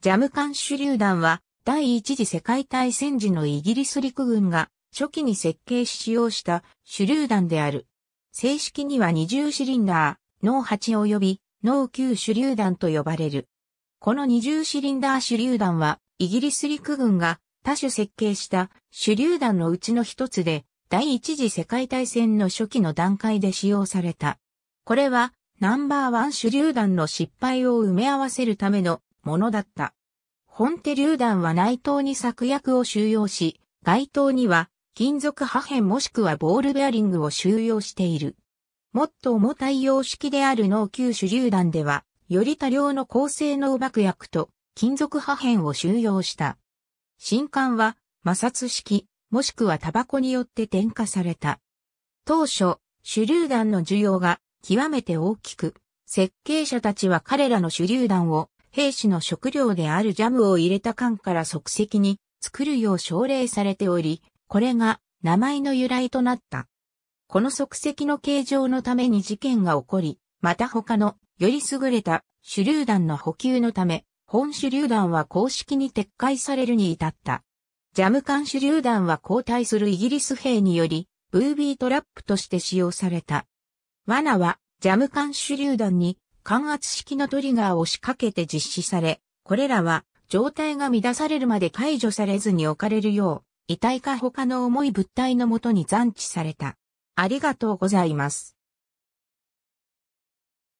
ジャム艦手榴弾は第一次世界大戦時のイギリス陸軍が初期に設計し使用した手榴弾である。正式には20シリンダー、ノー8及びノー9手榴弾と呼ばれる。この20シリンダー手榴弾はイギリス陸軍が多種設計した手榴弾のうちの一つで第一次世界大戦の初期の段階で使用された。これはナンバーワン手榴弾の失敗を埋め合わせるためのものだった。本手榴弾は内藤に作薬を収容し、外灯には金属破片もしくはボールベアリングを収容している。もっと重たい様式である脳球手榴弾では、より多量の高性能爆薬と金属破片を収容した。新管は摩擦式、もしくはタバコによって点火された。当初、手榴弾の需要が極めて大きく、設計者たちは彼らの手榴弾を兵士の食料であるジャムを入れた缶から即席に作るよう奨励されており、これが名前の由来となった。この即席の形状のために事件が起こり、また他のより優れた手榴弾の補給のため、本手榴弾は公式に撤回されるに至った。ジャム缶手榴弾は交代するイギリス兵により、ブービートラップとして使用された。罠はジャム缶手榴弾に感圧式のトリガーを仕掛けて実施され、これらは状態が乱されるまで解除されずに置かれるよう、遺体か他の重い物体のもとに残置された。ありがとうございます。